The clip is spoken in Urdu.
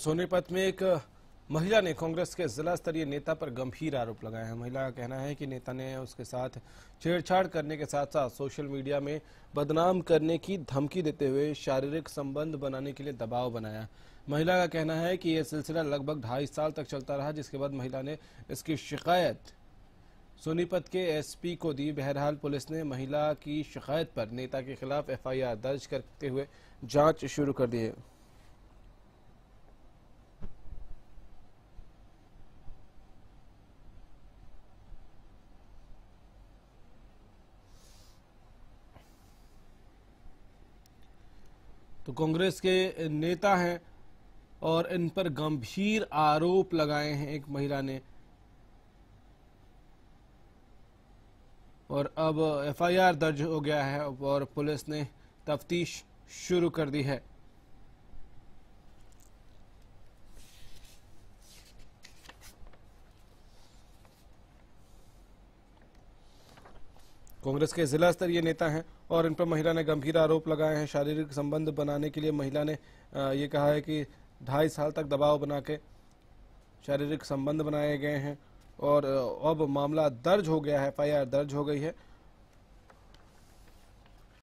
سونی پت میں ایک مہیلا نے کانگریس کے نیتا پر گمبھیر آروپ لگایا مہیلا کا کہنا ہے کہ نیتا نے اس کے کے ساتھ ساتھ ساتھ چھاڑ کرنے سوشل میڈیا میں بدنام کرنے کی دھمکی دیتے ہوئے سمبند بنانے کے دباؤ بنایا مہیلا کا کہنا ہے کہ یہ سلسلہ لگ بھگ ڈھائی سال تک چلتا رہا جس کے بعد مہیلا نے اس کی شکایت سونی پت کے ایس پی کو دی بہرحال پولیس نے مہیلا کی شکایت پر نیتا کے خلاف ایف آئی آر درج کرتے ہوئے جانچ شروع کر دی تو کانگریس کے نیتا ہیں اور ان پر گمبھیر آروپ لگائے ہیں ایک مہیلا نے اور اب ایف آئی آر درج ہو گیا ہے اور پولیس نے تفتیش شروع کر دی ہے کانگریس کے ضلع استری نیتا ہیں اور ان پر مہیلا نے گمبھیر آروپ لگائے ہیں شاریرک سمبند بنانے کے لیے مہیلا نے یہ کہا ہے کہ ڈھائی سال تک دباؤ بنا کے شاریرک سمبند بنائے گئے ہیں اور اب معاملہ درج ہو گیا ہے ایف آئی آر درج ہو گئی ہے